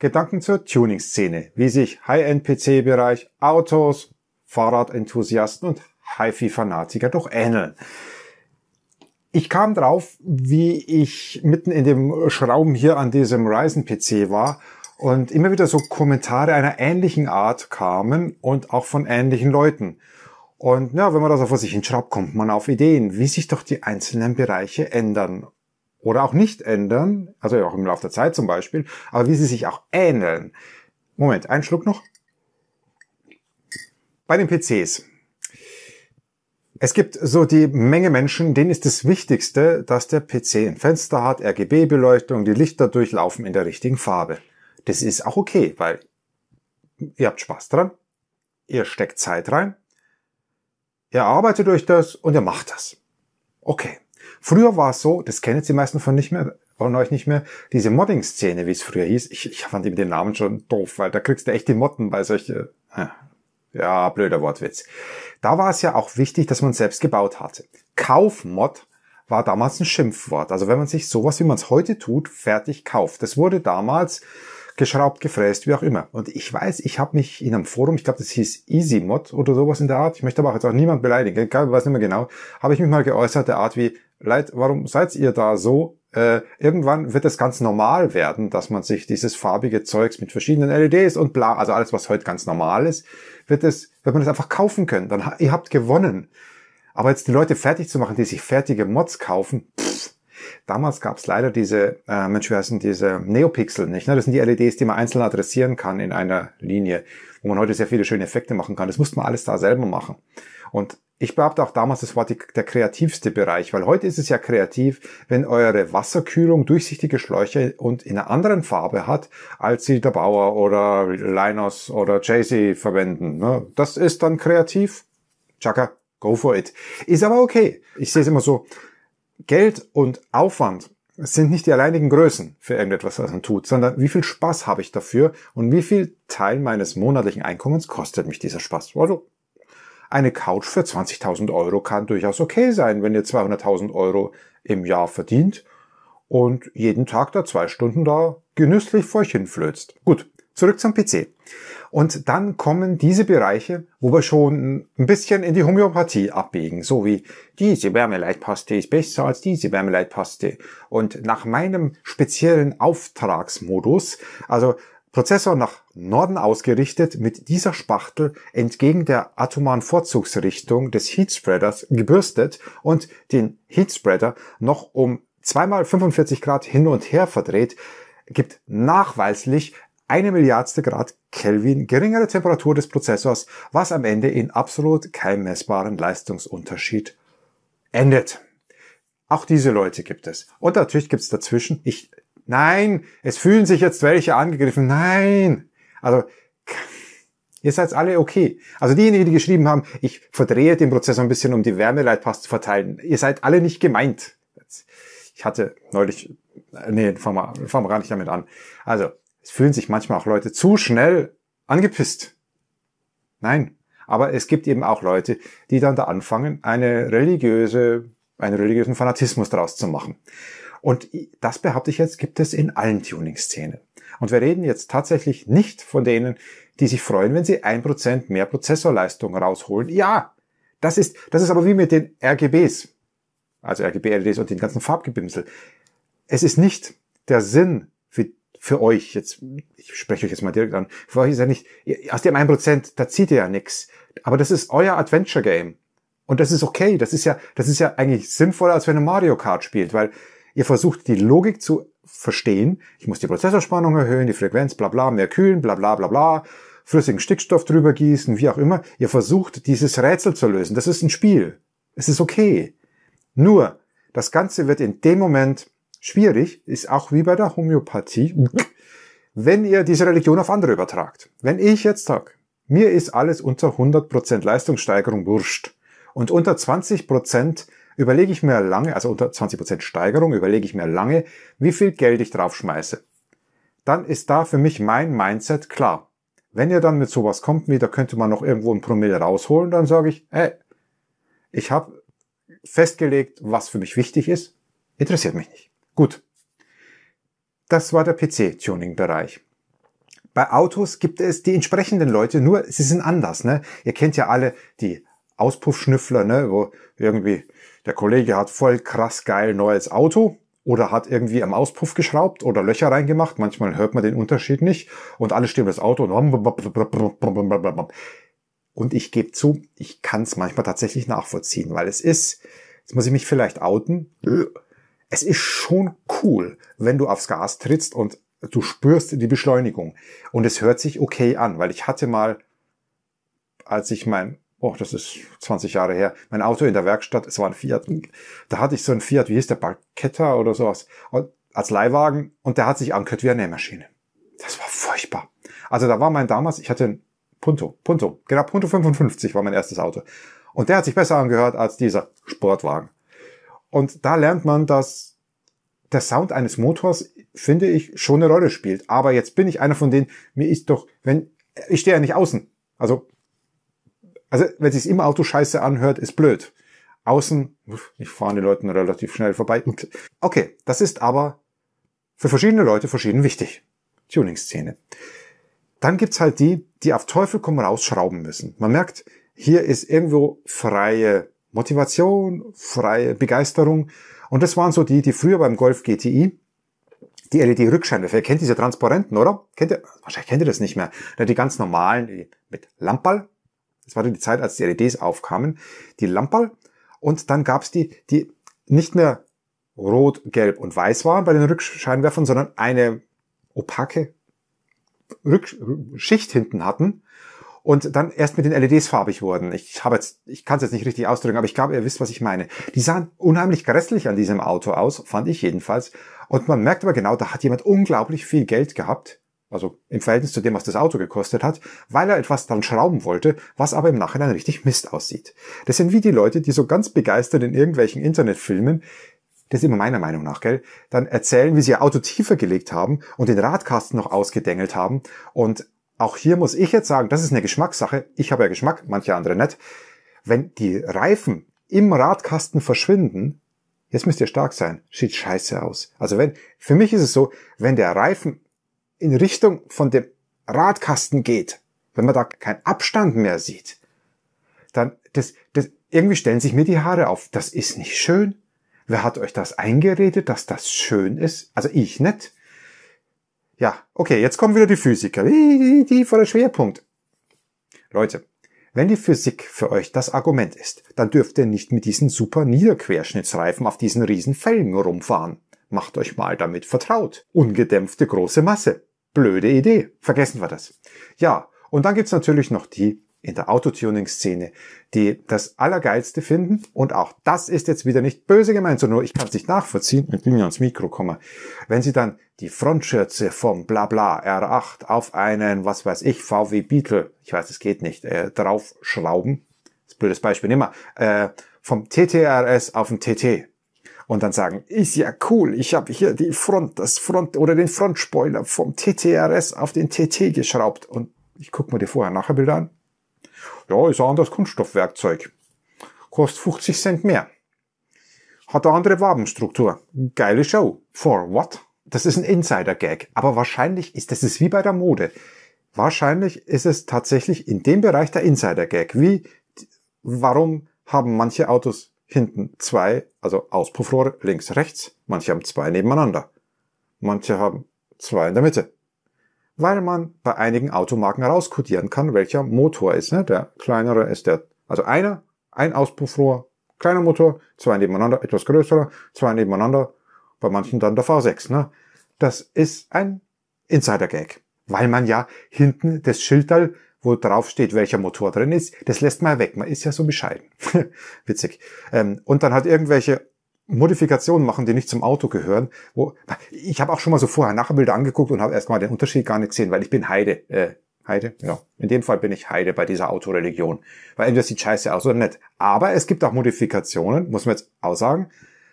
Gedanken zur Tuning-Szene, wie sich High-End-PC-Bereich, Autos, Fahrradenthusiasten und HiFi-Fanatiker doch ähneln. Ich kam drauf, wie ich mitten in dem Schrauben hier an diesem Ryzen-PC war und immer wieder so Kommentare einer ähnlichen Art kamen und auch von ähnlichen Leuten. Und ja, wenn man das auf sich hinschraubt, kommt man auf Ideen, wie sich doch die einzelnen Bereiche ändern oder auch nicht ändern, also auch im Laufe der Zeit zum Beispiel, aber wie sie sich auch ähneln. Moment, ein Schluck noch. Bei den PCs. Es gibt so die Menge Menschen, denen ist das Wichtigste, dass der PC ein Fenster hat, RGB-Beleuchtung, die Lichter durchlaufen in der richtigen Farbe. Das ist auch okay, weil ihr habt Spaß dran, ihr steckt Zeit rein, ihr arbeitet euch das und ihr macht das. Okay. Früher war es so, das kennen jetzt die meisten von nicht mehr, von euch nicht mehr, diese Modding-Szene, wie es früher hieß. Ich, ich fand eben den Namen schon doof, weil da kriegst du echt die Motten bei solchen. Äh, ja, blöder Wortwitz. Da war es ja auch wichtig, dass man selbst gebaut hatte. Kaufmod war damals ein Schimpfwort. Also wenn man sich sowas, wie man es heute tut, fertig kauft. Das wurde damals geschraubt, gefräst, wie auch immer. Und ich weiß, ich habe mich in einem Forum, ich glaube, das hieß EasyMod oder sowas in der Art, ich möchte aber auch jetzt auch niemand beleidigen, ich weiß nicht mehr genau, habe ich mich mal geäußert, der Art wie, Leid, warum seid ihr da so? Äh, irgendwann wird es ganz normal werden, dass man sich dieses farbige Zeugs mit verschiedenen LEDs und bla, also alles, was heute ganz normal ist, wird es, wird man es einfach kaufen können. Dann ihr habt gewonnen. Aber jetzt die Leute fertig zu machen, die sich fertige Mods kaufen, pff, Damals gab es leider diese, äh, Mensch, wie heißen diese Neopixel nicht? Ne? Das sind die LEDs, die man einzeln adressieren kann in einer Linie, wo man heute sehr viele schöne Effekte machen kann. Das musste man alles da selber machen. Und ich behaupte auch damals, das war die, der kreativste Bereich, weil heute ist es ja kreativ, wenn eure Wasserkühlung durchsichtige Schläuche und in einer anderen Farbe hat, als sie der Bauer oder Linus oder Jay-Z verwenden. Ne? Das ist dann kreativ. Chaka, go for it. Ist aber okay. Ich sehe es immer so. Geld und Aufwand sind nicht die alleinigen Größen für irgendetwas, was man tut, sondern wie viel Spaß habe ich dafür und wie viel Teil meines monatlichen Einkommens kostet mich dieser Spaß. Also eine Couch für 20.000 Euro kann durchaus okay sein, wenn ihr 200.000 Euro im Jahr verdient und jeden Tag da zwei Stunden da genüsslich vor euch hinflözt. Gut, zurück zum PC. Und dann kommen diese Bereiche, wo wir schon ein bisschen in die Homöopathie abbiegen, so wie diese Wärmeleitpaste ist besser als diese Wärmeleitpaste. Und nach meinem speziellen Auftragsmodus, also Prozessor nach Norden ausgerichtet mit dieser Spachtel entgegen der atomaren Vorzugsrichtung des Heatspreaders gebürstet und den Heatspreader noch um zweimal 45 Grad hin und her verdreht, gibt nachweislich eine Milliardste Grad Kelvin geringere Temperatur des Prozessors, was am Ende in absolut keinem messbaren Leistungsunterschied endet. Auch diese Leute gibt es. Und natürlich gibt es dazwischen, ich, nein, es fühlen sich jetzt welche angegriffen, nein, also Ihr seid alle okay. Also diejenigen, die geschrieben haben, ich verdrehe den Prozess ein bisschen, um die Wärmeleitpass zu verteilen. Ihr seid alle nicht gemeint. Ich hatte neulich, nee, fangen wir, fangen wir gar nicht damit an. Also, es fühlen sich manchmal auch Leute zu schnell angepisst. Nein. Aber es gibt eben auch Leute, die dann da anfangen, eine religiöse, einen religiösen Fanatismus draus zu machen. Und das behaupte ich jetzt, gibt es in allen Tuning-Szenen. Und wir reden jetzt tatsächlich nicht von denen, die sich freuen, wenn sie ein Prozent mehr Prozessorleistung rausholen. Ja, das ist, das ist aber wie mit den RGBs. Also RGB-LEDs und den ganzen Farbgebimsel. Es ist nicht der Sinn für, für euch, jetzt, ich spreche euch jetzt mal direkt an, für euch ist ja nicht, aus dem ein Prozent, da zieht ihr ja nix. Aber das ist euer Adventure-Game. Und das ist okay. Das ist ja, das ist ja eigentlich sinnvoller, als wenn ihr Mario Kart spielt, weil Ihr versucht die Logik zu verstehen. Ich muss die Prozessorspannung erhöhen, die Frequenz, bla bla, mehr kühlen, bla bla bla bla, flüssigen Stickstoff drüber gießen, wie auch immer. Ihr versucht dieses Rätsel zu lösen. Das ist ein Spiel. Es ist okay. Nur, das Ganze wird in dem Moment schwierig, ist auch wie bei der Homöopathie, wenn ihr diese Religion auf andere übertragt. Wenn ich jetzt sage, mir ist alles unter 100% Leistungssteigerung wurscht und unter 20% überlege ich mir lange, also unter 20% Steigerung, überlege ich mir lange, wie viel Geld ich draufschmeiße. Dann ist da für mich mein Mindset klar. Wenn ihr dann mit sowas kommt, wie da könnte man noch irgendwo ein Promille rausholen, dann sage ich, ey, ich habe festgelegt, was für mich wichtig ist, interessiert mich nicht. Gut. Das war der PC-Tuning-Bereich. Bei Autos gibt es die entsprechenden Leute, nur sie sind anders. Ne? Ihr kennt ja alle die Auspuffschnüffler, ne, wo irgendwie der Kollege hat voll krass geil neues Auto oder hat irgendwie am Auspuff geschraubt oder Löcher reingemacht. Manchmal hört man den Unterschied nicht und alle stehen das Auto und und ich gebe zu, ich kann es manchmal tatsächlich nachvollziehen, weil es ist, jetzt muss ich mich vielleicht outen, äh, es ist schon cool, wenn du aufs Gas trittst und du spürst die Beschleunigung. Und es hört sich okay an, weil ich hatte mal, als ich mein oh, das ist 20 Jahre her, mein Auto in der Werkstatt, es war ein Fiat. Da hatte ich so ein Fiat, wie hieß der, Barketta oder sowas, als Leihwagen und der hat sich angehört wie eine Nähmaschine. Das war furchtbar. Also da war mein damals, ich hatte ein Punto, Punto, genau Punto 55 war mein erstes Auto. Und der hat sich besser angehört als dieser Sportwagen. Und da lernt man, dass der Sound eines Motors, finde ich, schon eine Rolle spielt. Aber jetzt bin ich einer von denen, mir ist doch, wenn, ich stehe ja nicht außen. Also also wenn sich's im Auto scheiße anhört, ist blöd. Außen, ich fahre an den Leuten relativ schnell vorbei. Okay, das ist aber für verschiedene Leute verschieden wichtig. Tuning-Szene. Dann gibt's halt die, die auf Teufel komm raus schrauben müssen. Man merkt, hier ist irgendwo freie Motivation, freie Begeisterung. Und das waren so die, die früher beim Golf GTI die LED-Rückscheinwerfer, ihr kennt diese transparenten, oder? Kennt ihr, wahrscheinlich kennt ihr das nicht mehr. Die ganz normalen, die mit Lampball, das war dann die Zeit, als die LEDs aufkamen. Die Lamperl. Und dann gab's die, die nicht mehr rot, gelb und weiß waren bei den Rückscheinwerfern, sondern eine opake Rückschicht hinten hatten und dann erst mit den LEDs farbig wurden. Ich habe jetzt, ich kann es jetzt nicht richtig ausdrücken, aber ich glaube, ihr wisst, was ich meine. Die sahen unheimlich grässlich an diesem Auto aus, fand ich jedenfalls. Und man merkt aber genau, da hat jemand unglaublich viel Geld gehabt also im Verhältnis zu dem, was das Auto gekostet hat, weil er etwas dran schrauben wollte, was aber im Nachhinein richtig Mist aussieht. Das sind wie die Leute, die so ganz begeistert in irgendwelchen Internetfilmen, das ist immer meiner Meinung nach, gell, dann erzählen, wie sie ihr Auto tiefer gelegt haben und den Radkasten noch ausgedengelt haben. Und auch hier muss ich jetzt sagen, das ist eine Geschmackssache. Ich habe ja Geschmack, manche andere nicht. Wenn die Reifen im Radkasten verschwinden, jetzt müsst ihr stark sein, sieht scheiße aus. Also wenn, für mich ist es so, wenn der Reifen in Richtung von dem Radkasten geht, wenn man da keinen Abstand mehr sieht, dann das, das, irgendwie stellen sich mir die Haare auf. Das ist nicht schön. Wer hat euch das eingeredet, dass das schön ist? Also ich nicht. Ja, okay, jetzt kommen wieder die Physiker. Die, die, die vor der Schwerpunkt. Leute, wenn die Physik für euch das Argument ist, dann dürft ihr nicht mit diesen super Niederquerschnittsreifen auf diesen riesen Felgen rumfahren. Macht euch mal damit vertraut. Ungedämpfte große Masse. Blöde Idee. Vergessen wir das. Ja, und dann gibt's natürlich noch die in der Autotuning-Szene, die das Allergeilste finden. Und auch das ist jetzt wieder nicht böse gemeint, sondern ich kann es nicht nachvollziehen. Ich bin ans Mikro komme. Wenn sie dann die Frontschürze vom Blabla R8 auf einen, was weiß ich, VW Beetle, ich weiß, es geht nicht, äh, draufschrauben. Das blödes Beispiel, nimmer. Äh, vom TTRS auf den TT und dann sagen, ist ja cool, ich habe hier die Front, das Front oder den Frontspoiler vom TTRS auf den TT geschraubt und ich gucke mir die Vorher-Nachher-Bilder an. Ja, ist ein anderes Kunststoffwerkzeug. Kostet 50 Cent mehr. Hat eine andere Wabenstruktur. Geile Show. For what? Das ist ein Insider-Gag. Aber wahrscheinlich ist das ist wie bei der Mode. Wahrscheinlich ist es tatsächlich in dem Bereich der Insider-Gag. Wie, warum haben manche Autos hinten zwei, also Auspuffrohre links, rechts. Manche haben zwei nebeneinander. Manche haben zwei in der Mitte. Weil man bei einigen Automarken rauskodieren kann, welcher Motor ist. Ne? Der kleinere ist der, also einer, ein Auspuffrohr, kleiner Motor, zwei nebeneinander, etwas größerer, zwei nebeneinander, bei manchen dann der V6. Ne? Das ist ein Insider-Gag, weil man ja hinten das Schildteil wo drauf steht, welcher Motor drin ist, das lässt man weg. Man ist ja so bescheiden. Witzig. Ähm, und dann halt irgendwelche Modifikationen machen, die nicht zum Auto gehören. Wo, ich habe auch schon mal so vorher Nachbilder angeguckt und habe erstmal den Unterschied gar nicht gesehen, weil ich bin Heide. Äh, Heide, Ja. Genau. In dem Fall bin ich Heide bei dieser Autoreligion. Weil entweder sieht scheiße aus oder nicht. Aber es gibt auch Modifikationen, muss man jetzt aussagen,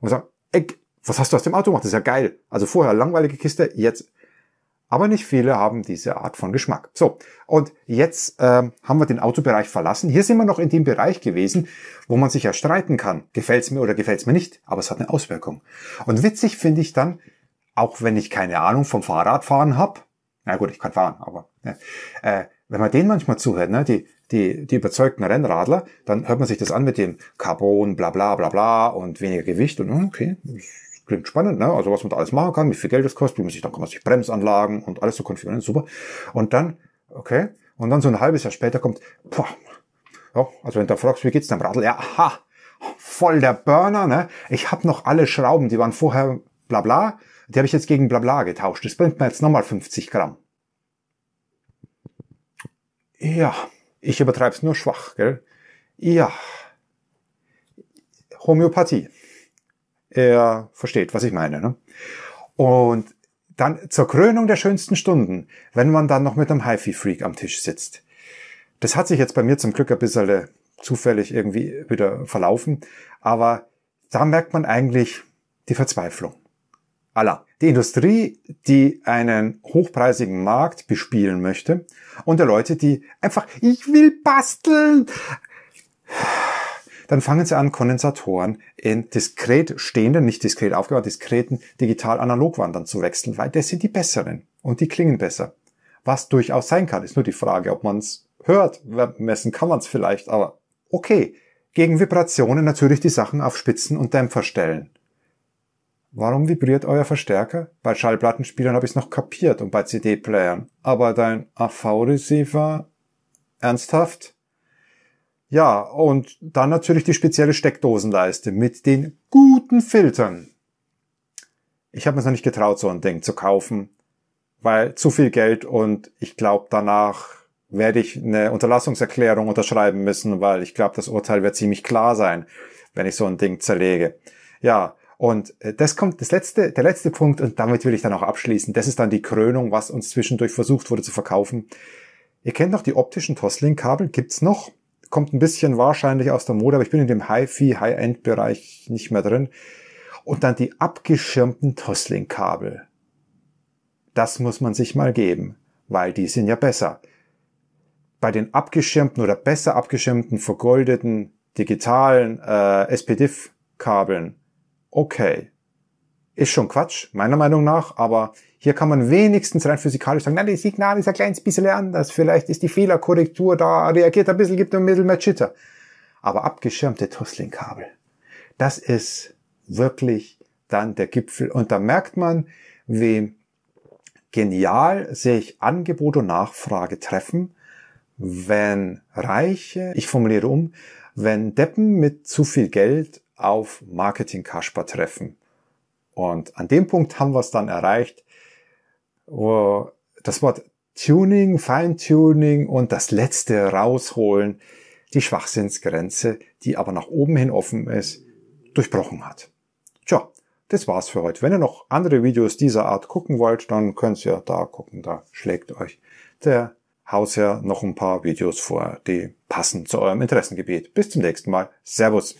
und sagen, ey, was hast du aus dem Auto gemacht? Das ist ja geil. Also vorher langweilige Kiste, jetzt aber nicht viele haben diese Art von Geschmack. So, und jetzt äh, haben wir den Autobereich verlassen. Hier sind wir noch in dem Bereich gewesen, wo man sich ja streiten kann. Gefällt's mir oder gefällt's mir nicht, aber es hat eine Auswirkung. Und witzig finde ich dann, auch wenn ich keine Ahnung vom Fahrradfahren habe, na gut, ich kann fahren, aber ne, äh, wenn man denen manchmal zuhört, ne, die, die, die überzeugten Rennradler, dann hört man sich das an mit dem Carbon, bla bla bla bla und weniger Gewicht und okay, klingt spannend, ne? Also was man da alles machen kann, wie viel Geld es kostet, wie man sich, dann kann man sich Bremsanlagen und alles so konfigurieren, super. Und dann, okay, und dann so ein halbes Jahr später kommt, boah, ja, also wenn du fragst, wie geht's deinem Radl? Ja, aha, voll der Burner, ne? Ich habe noch alle Schrauben, die waren vorher bla bla, die habe ich jetzt gegen bla bla getauscht. Das bringt mir jetzt nochmal 50 Gramm. Ja, ich übertreib's nur schwach, gell? Ja. Homöopathie er versteht, was ich meine. Ne? Und dann zur Krönung der schönsten Stunden, wenn man dann noch mit einem hi fi freak am Tisch sitzt. Das hat sich jetzt bei mir zum Glück ein bisschen äh, zufällig irgendwie wieder verlaufen, aber da merkt man eigentlich die Verzweiflung. Aller. Die Industrie, die einen hochpreisigen Markt bespielen möchte und der Leute, die einfach, ich will basteln. Dann fangen sie an, Kondensatoren in diskret stehenden, nicht diskret aufgebaut, diskreten digital-analog-Wandern zu wechseln, weil das sind die besseren und die klingen besser. Was durchaus sein kann, ist nur die Frage, ob man es hört. Messen kann man es vielleicht, aber okay. Gegen Vibrationen natürlich die Sachen auf Spitzen und Dämpfer stellen. Warum vibriert euer Verstärker? Bei Schallplattenspielern habe ich es noch kapiert und bei CD-Playern. Aber dein AV-Receiver? Ernsthaft? Ja, und dann natürlich die spezielle Steckdosenleiste mit den guten Filtern. Ich habe mir noch nicht getraut, so ein Ding zu kaufen, weil zu viel Geld und ich glaube, danach werde ich eine Unterlassungserklärung unterschreiben müssen, weil ich glaube, das Urteil wird ziemlich klar sein, wenn ich so ein Ding zerlege. Ja, und äh, das kommt, das letzte, der letzte Punkt, und damit will ich dann auch abschließen. Das ist dann die Krönung, was uns zwischendurch versucht wurde zu verkaufen. Ihr kennt noch die optischen Toslink-Kabel, gibt's noch? kommt ein bisschen wahrscheinlich aus der Mode, aber ich bin in dem Hi-Fi, High-End-Bereich nicht mehr drin. Und dann die abgeschirmten Toslink-Kabel. Das muss man sich mal geben, weil die sind ja besser. Bei den abgeschirmten oder besser abgeschirmten, vergoldeten, digitalen äh, SPDIF-Kabeln, okay, ist schon Quatsch, meiner Meinung nach, aber hier kann man wenigstens rein physikalisch sagen, nein, das Signal ist ein kleines bisschen anders, vielleicht ist die Fehlerkorrektur da, reagiert ein bisschen, gibt ein bisschen mehr Chitter. Aber abgeschirmte Tussling-Kabel, das ist wirklich dann der Gipfel. Und da merkt man, wie genial sich Angebot und Nachfrage treffen, wenn Reiche, ich formuliere um, wenn Deppen mit zu viel Geld auf Marketing-Kasper treffen. Und an dem Punkt haben wir es dann erreicht, wo das Wort Tuning, Feintuning und das letzte rausholen, die Schwachsinnsgrenze, die aber nach oben hin offen ist, durchbrochen hat. Tja, das war's für heute. Wenn ihr noch andere Videos dieser Art gucken wollt, dann könnt ihr da gucken, da schlägt euch der Hausherr noch ein paar Videos vor, die passen zu eurem Interessengebiet. Bis zum nächsten Mal. Servus.